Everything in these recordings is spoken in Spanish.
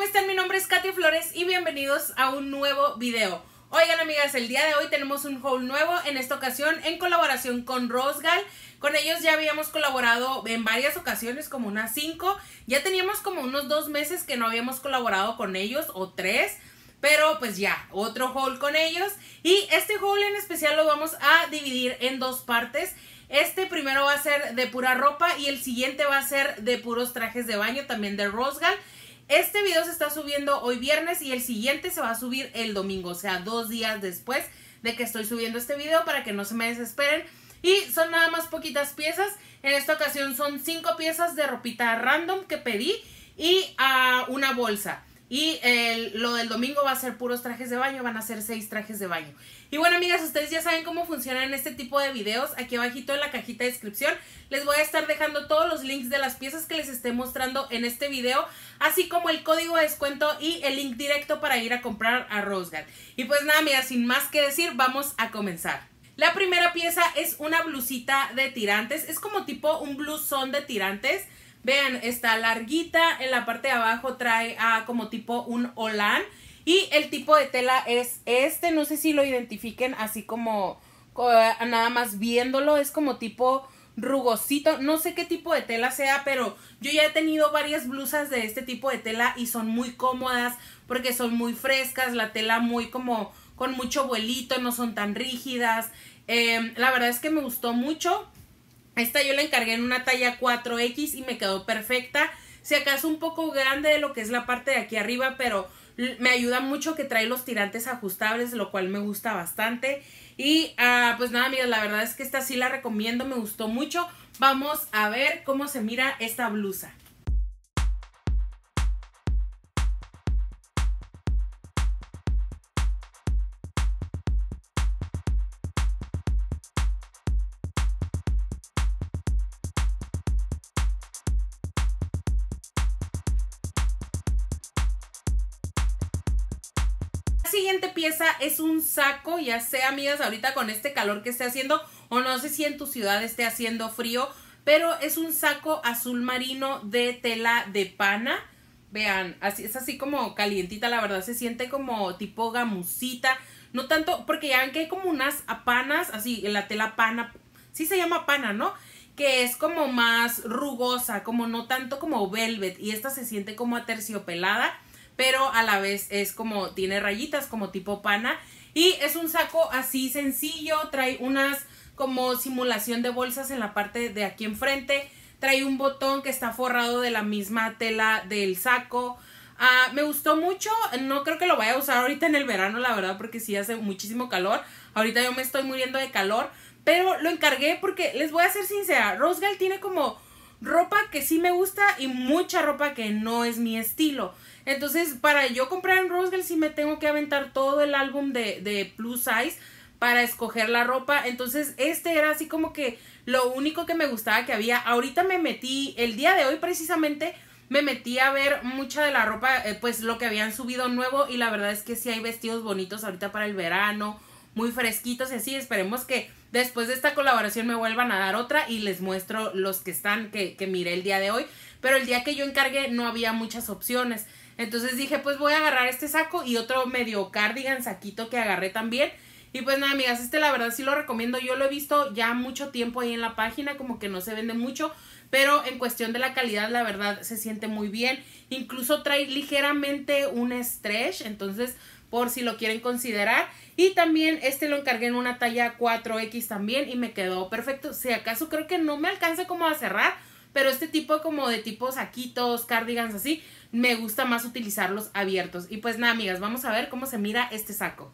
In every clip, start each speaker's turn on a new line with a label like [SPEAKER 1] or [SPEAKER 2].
[SPEAKER 1] ¿cómo están? Mi nombre es Katy Flores y bienvenidos a un nuevo video. Oigan amigas, el día de hoy tenemos un haul nuevo, en esta ocasión en colaboración con Rosgal. Con ellos ya habíamos colaborado en varias ocasiones, como unas 5. Ya teníamos como unos dos meses que no habíamos colaborado con ellos, o tres. Pero pues ya, otro haul con ellos. Y este haul en especial lo vamos a dividir en dos partes. Este primero va a ser de pura ropa y el siguiente va a ser de puros trajes de baño, también de Rosgal. Este video se está subiendo hoy viernes y el siguiente se va a subir el domingo, o sea, dos días después de que estoy subiendo este video para que no se me desesperen. Y son nada más poquitas piezas. En esta ocasión son cinco piezas de ropita random que pedí y ah, una bolsa. Y lo del domingo va a ser puros trajes de baño, van a ser seis trajes de baño. Y bueno, amigas, ustedes ya saben cómo funcionan este tipo de videos. Aquí abajito en la cajita de descripción les voy a estar dejando todos los links de las piezas que les esté mostrando en este video, así como el código de descuento y el link directo para ir a comprar a Rosgan. Y pues nada, amigas, sin más que decir, vamos a comenzar. La primera pieza es una blusita de tirantes, es como tipo un blusón de tirantes. Vean, está larguita, en la parte de abajo trae ah, como tipo un olán y el tipo de tela es este, no sé si lo identifiquen así como nada más viéndolo, es como tipo rugosito, no sé qué tipo de tela sea, pero yo ya he tenido varias blusas de este tipo de tela y son muy cómodas porque son muy frescas, la tela muy como con mucho vuelito, no son tan rígidas. Em, la verdad es que me gustó mucho. Esta yo la encargué en una talla 4X y me quedó perfecta. Si acaso un poco grande de lo que es la parte de aquí arriba, pero me ayuda mucho que trae los tirantes ajustables, lo cual me gusta bastante. Y ah, pues nada, amigas, la verdad es que esta sí la recomiendo, me gustó mucho. Vamos a ver cómo se mira esta blusa. es un saco, ya sea, amigas, ahorita con este calor que esté haciendo, o no sé si en tu ciudad esté haciendo frío, pero es un saco azul marino de tela de pana. Vean, así, es así como calientita, la verdad, se siente como tipo gamusita. No tanto, porque ya ven que hay como unas panas, así, la tela pana, sí se llama pana, ¿no? Que es como más rugosa, como no tanto como velvet, y esta se siente como aterciopelada pero a la vez es como, tiene rayitas como tipo pana. Y es un saco así sencillo, trae unas como simulación de bolsas en la parte de aquí enfrente, trae un botón que está forrado de la misma tela del saco. Ah, me gustó mucho, no creo que lo vaya a usar ahorita en el verano, la verdad, porque sí hace muchísimo calor. Ahorita yo me estoy muriendo de calor, pero lo encargué porque les voy a ser sincera, Rosgal tiene como ropa que sí me gusta y mucha ropa que no es mi estilo. Entonces, para yo comprar en Roswell sí me tengo que aventar todo el álbum de, de Plus Size para escoger la ropa. Entonces, este era así como que lo único que me gustaba que había. Ahorita me metí, el día de hoy precisamente, me metí a ver mucha de la ropa, eh, pues lo que habían subido nuevo. Y la verdad es que sí hay vestidos bonitos ahorita para el verano, muy fresquitos y así. Esperemos que después de esta colaboración me vuelvan a dar otra y les muestro los que están, que, que miré el día de hoy. Pero el día que yo encargué no había muchas opciones. Entonces dije, pues voy a agarrar este saco y otro medio cardigan saquito que agarré también. Y pues nada, amigas, este la verdad sí lo recomiendo. Yo lo he visto ya mucho tiempo ahí en la página, como que no se vende mucho, pero en cuestión de la calidad, la verdad se siente muy bien. Incluso trae ligeramente un stretch, entonces por si lo quieren considerar. Y también este lo encargué en una talla 4X también y me quedó perfecto. Si acaso creo que no me alcanza como a cerrar, pero este tipo como de tipo saquitos, cardigans así, me gusta más utilizarlos abiertos. Y pues nada, amigas, vamos a ver cómo se mira este saco.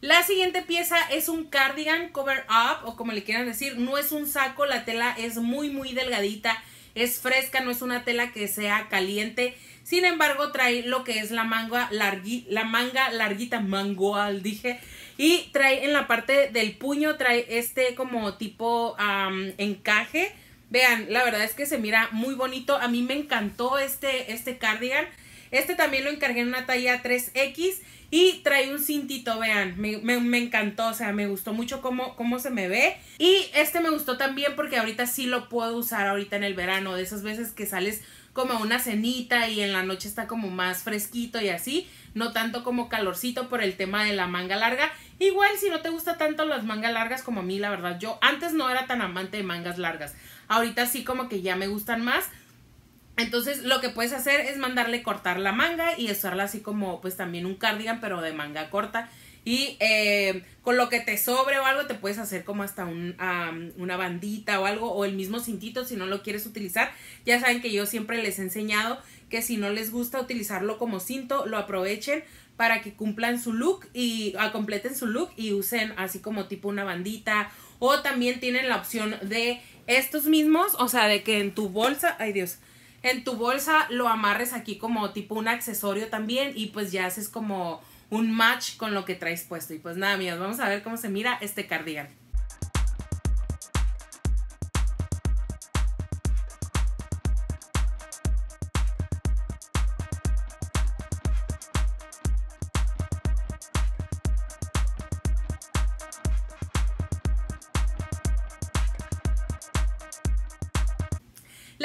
[SPEAKER 1] La siguiente pieza es un cardigan cover up o como le quieran decir, no es un saco, la tela es muy muy delgadita, es fresca, no es una tela que sea caliente. Sin embargo, trae lo que es la manga, largui, la manga larguita, mangual dije. Y trae en la parte del puño, trae este como tipo encaje. Vean, la verdad es que se mira muy bonito. A mí me encantó este, este cardigan. Este también lo encargué en una talla 3X. Y trae un cintito, vean, me, encantó, o sea, me gustó mucho cómo, cómo se me ve. Y este me gustó también porque ahorita sí lo puedo usar ahorita en el verano, de esas veces que sales como a una cenita y en la noche está como más fresquito y así, no tanto como calorcito por el tema de la manga larga. Igual si no te gusta tanto las mangas largas como a mí, la verdad, yo antes no era tan amante de mangas largas. Ahorita sí como que ya me gustan más, entonces lo que puedes hacer es mandarle cortar la manga y usarla así como pues también un cardigan pero de manga corta. Y eh, con lo que te sobre o algo te puedes hacer como hasta un, una bandita o algo o el mismo cintito si no lo quieres utilizar. Ya saben que yo siempre les he enseñado que si no les gusta utilizarlo como cinto lo aprovechen para que cumplan su look y ah, completen su look y usen así como tipo una bandita o también tienen la opción de estos mismos, o sea, de que en tu bolsa, ay Dios, en tu bolsa lo amarres aquí como tipo un accesorio también y pues ya haces como un match con lo que traes puesto. Y pues nada, amigos, vamos a ver cómo se mira este cardigan.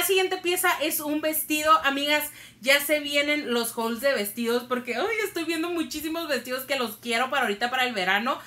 [SPEAKER 1] La siguiente pieza es un vestido. Amigas, ya se vienen los hauls de vestidos porque hoy estoy viendo muchísimos vestidos que los quiero para ahorita, para el verano.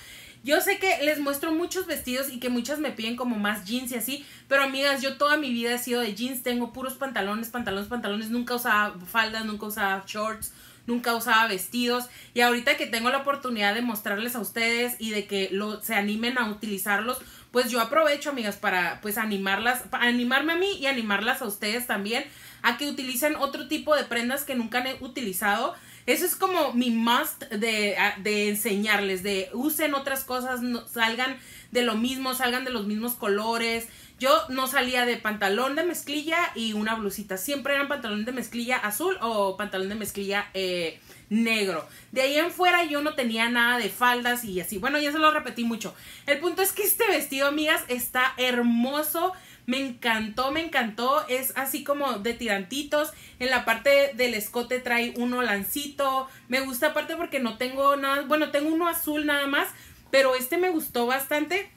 [SPEAKER 1] Yo sé que les muestro muchos vestidos y que muchas me piden como más jeans y así, pero amigas, yo toda mi vida he sido de jeans, tengo puros pantalones, pantalones, pantalones, nunca usaba faldas, nunca usaba shorts, nunca usaba vestidos y ahorita que tengo la oportunidad de mostrarles a ustedes y de que lo, se animen a utilizarlos, pues yo aprovecho, amigas, para pues animarlas, para animarme a mí y animarlas a ustedes también a que utilicen otro tipo de prendas que nunca han utilizado eso es como mi must de, de enseñarles, de usen otras cosas, salgan de lo mismo, salgan de los mismos colores. Yo no salía de pantalón de mezclilla y una blusita. Siempre eran pantalón de mezclilla azul o pantalón de mezclilla eh, negro. De ahí en fuera yo no tenía nada de faldas y así. Bueno, ya se lo repetí mucho. El punto es que este vestido, amigas, está hermoso. Me encantó, me encantó. Es así como de tirantitos. En la parte del escote trae un olancito. Me gusta aparte porque no tengo nada. Bueno, tengo uno azul nada más. Pero este me gustó bastante.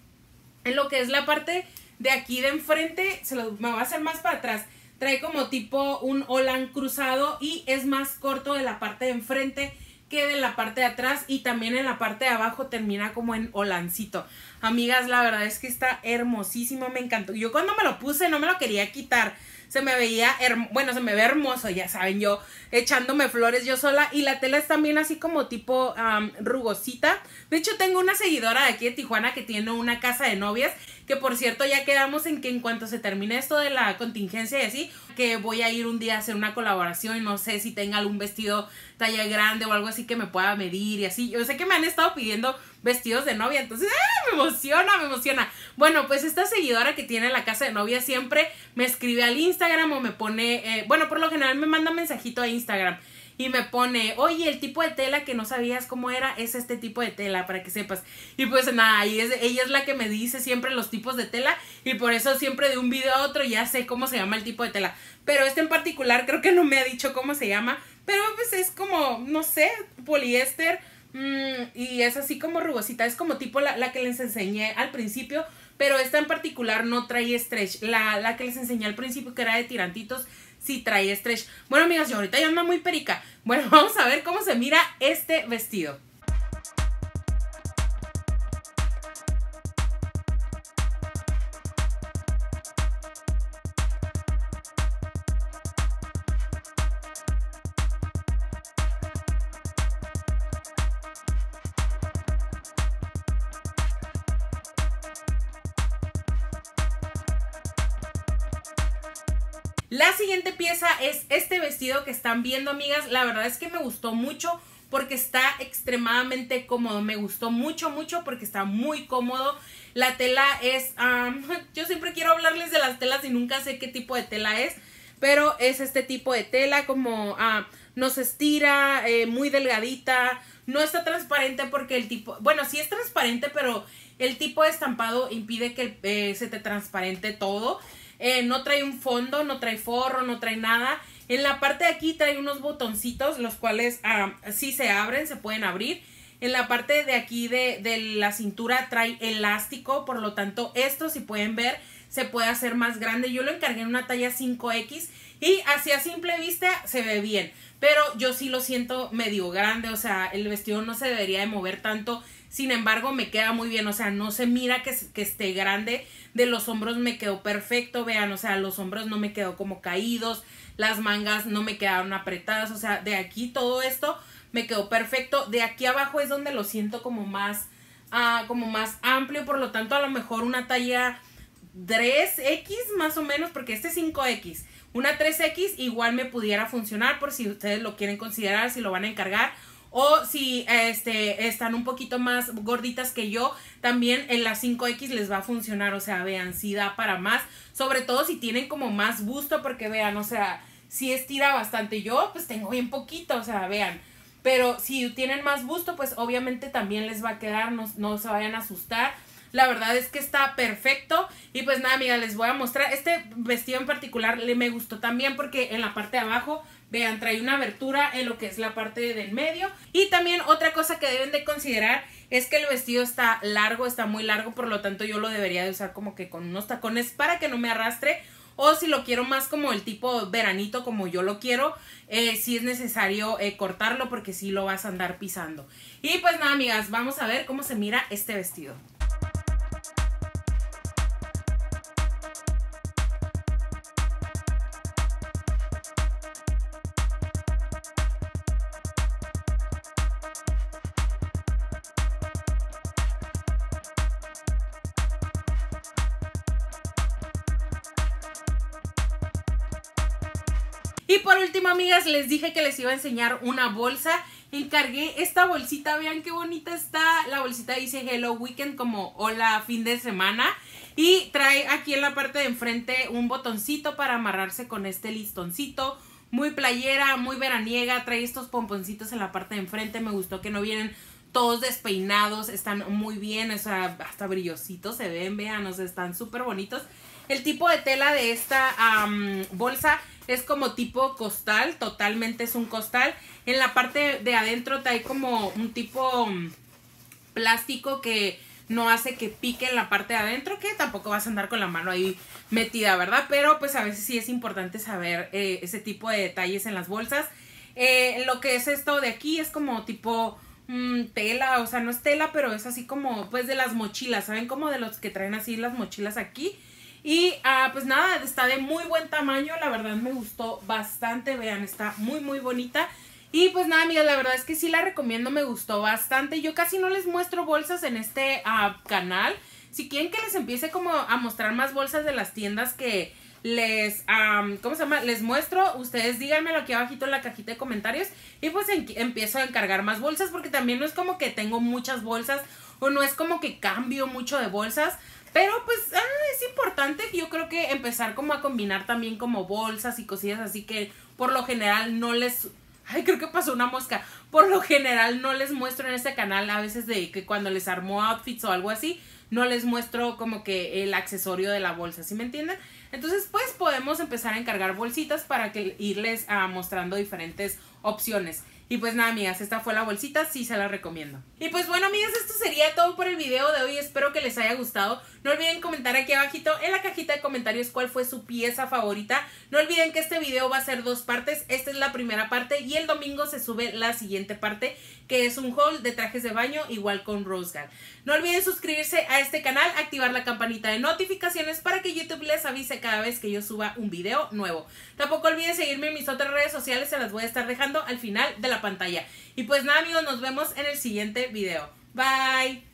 [SPEAKER 1] En lo que es la parte de aquí de enfrente. Se lo me voy a hacer más para atrás. Trae como tipo un olan cruzado. Y es más corto de la parte de enfrente queda en la parte de atrás y también en la parte de abajo termina como en holancito Amigas, la verdad es que está hermosísimo, me encantó. Yo cuando me lo puse no me lo quería quitar se me veía, bueno, se me ve hermoso, ya saben, yo echándome flores yo sola. Y la tela es también así como tipo rugosita. De hecho, tengo una seguidora de aquí de Tijuana que tiene una casa de novias. Que por cierto, ya quedamos en que en cuanto se termine esto de la contingencia y así, que voy a ir un día a hacer una colaboración. Y No sé si tenga algún vestido talla grande o algo así que me pueda medir y así. Yo sé que me han estado pidiendo vestidos de novia. Entonces, ¡ah! me emociona, me emociona. Bueno, pues esta seguidora que tiene la casa de novia siempre me escribe al Instagram o me pone, eh, bueno, por lo general me manda mensajito a Instagram y me pone, oye, el tipo de tela que no sabías cómo era es este tipo de tela, para que sepas. Y pues nada, es, ella es la que me dice siempre los tipos de tela y por eso siempre de un video a otro ya sé cómo se llama el tipo de tela. Pero este en particular creo que no me ha dicho cómo se llama, pero pues es como, no sé, poliéster Mm, y es así como rugosita, es como tipo la, que les enseñé al principio, pero esta en particular no trae stretch. La, la que les enseñé al principio, que era de tirantitos, sí trae stretch. Bueno, amigas, yo ahorita ya ando muy perica. Bueno, vamos a ver cómo se mira este vestido. La siguiente pieza es este vestido que están viendo, amigas. La verdad es que me gustó mucho porque está extremadamente cómodo. Me gustó mucho, mucho porque está muy cómodo. La tela es... yo siempre quiero hablarles de las telas y nunca sé qué tipo de tela es. Pero es este tipo de tela como... no se estira, eh, muy delgadita. No está transparente porque el tipo... Bueno, sí es transparente, pero el tipo de estampado impide que eh, se te transparente todo. Eh, no trae un fondo, no trae forro, no trae nada. En la parte de aquí trae unos botoncitos, los cuales ah, sí se abren, se pueden abrir. En la parte de aquí de, la cintura trae elástico, por lo tanto, esto si pueden ver, se puede hacer más grande. Yo lo encargué en una talla 5X y hacia a simple vista se ve bien. Pero yo sí lo siento medio grande, o sea, el vestido no se debería de mover tanto. Sin embargo, me queda muy bien, o sea, no se mira que, esté grande. De los hombros me quedó perfecto, vean, o sea, los hombros no me quedó como caídos, las mangas no me quedaron apretadas, o sea, de aquí todo esto me quedó perfecto. De aquí abajo es donde lo siento como más, ah, como más amplio, por lo tanto, a lo mejor una talla 3X más o menos, porque este es 5X. Una 3X igual me pudiera funcionar por si ustedes lo quieren considerar, si lo van a encargar o si este, están un poquito más gorditas que yo, también en las 5X les va a funcionar. O sea, vean, si da para más. Sobre todo si tienen como más busto, porque vean, o sea, si estira bastante. Yo pues tengo bien poquito, o sea, vean. Pero si tienen más busto, pues obviamente también les va a quedar, no, no se vayan a asustar. La verdad es que está perfecto. Y pues nada, amiga, les voy a mostrar. Este vestido en particular le me gustó también porque en la parte de abajo Vean, trae una abertura en lo que es la parte del medio. Y también otra cosa que deben de considerar es que el vestido está largo, está muy largo, por lo tanto yo lo debería de usar como que con unos tacones para que no me arrastre. O si lo quiero más como el tipo veranito, como yo lo quiero, eh, si es necesario eh, cortarlo porque si lo vas a andar pisando. Y pues nada, amigas, vamos a ver cómo se mira este vestido. Y por último, amigas, les dije que les iba a enseñar una bolsa. Encargué esta bolsita, vean qué bonita está. La bolsita dice Hello Weekend como hola fin de semana. Y trae aquí en la parte de enfrente un botoncito para amarrarse con este listoncito muy playera, muy veraniega, trae estos pomponcitos en la parte de enfrente, me gustó que no vienen todos despeinados, están muy bien, o sea, hasta brillositos se ven, vean, o sea, están súper bonitos. El tipo de tela de esta bolsa es como tipo costal, totalmente es un costal. En la parte de adentro trae como un tipo mm, plástico que no hace que pique en la parte de adentro, que tampoco vas a andar con la mano ahí metida, ¿verdad? Pero pues a veces sí es importante saber eh, ese tipo de detalles en las bolsas. Eh, lo que es esto de aquí es como tipo mm, tela, o sea, no es tela, pero es así como pues de las mochilas, ¿saben? Como de los que traen así las mochilas aquí y ah, pues nada, está de muy buen tamaño, la verdad me gustó bastante, vean, está muy muy bonita. Y pues nada, amigas, la verdad es que sí la recomiendo, me gustó bastante. Yo casi no les muestro bolsas en este ah, canal. Si quieren que les empiece como a mostrar más bolsas de las tiendas que les, ah, ¿cómo se llama? Les muestro, ustedes díganmelo aquí abajito en la cajita de comentarios y pues empiezo a encargar más bolsas porque también no es como que tengo muchas bolsas o no es como que cambio mucho de bolsas. Pero pues ah, es importante, yo creo que empezar como a combinar también como bolsas y cosillas así que por lo general no les... Ay, creo que pasó una mosca. Por lo general no les muestro en este canal a veces de que cuando les armó outfits o algo así, no les muestro como que el accesorio de la bolsa, ¿sí me entienden? Entonces, pues podemos empezar a encargar bolsitas para que irles ah, mostrando diferentes opciones. Y pues nada, amigas, esta fue la bolsita, sí se la recomiendo. Y pues bueno, amigas, esto sería todo por el video de hoy. Espero que les haya gustado. No olviden comentar aquí abajito en la cajita de comentarios cuál fue su pieza favorita. No olviden que este video va a ser dos partes. Esta es la primera parte y el domingo se sube la siguiente parte, que es un haul de trajes de baño igual con Rose Rosegal. No olviden suscribirse a este canal, activar la campanita de notificaciones para que YouTube les avise cada vez que yo suba un video nuevo. Tampoco olviden seguirme en mis otras redes sociales, se las voy a estar dejando al final de la pantalla. Y pues nada amigos, nos vemos en el siguiente video. Bye.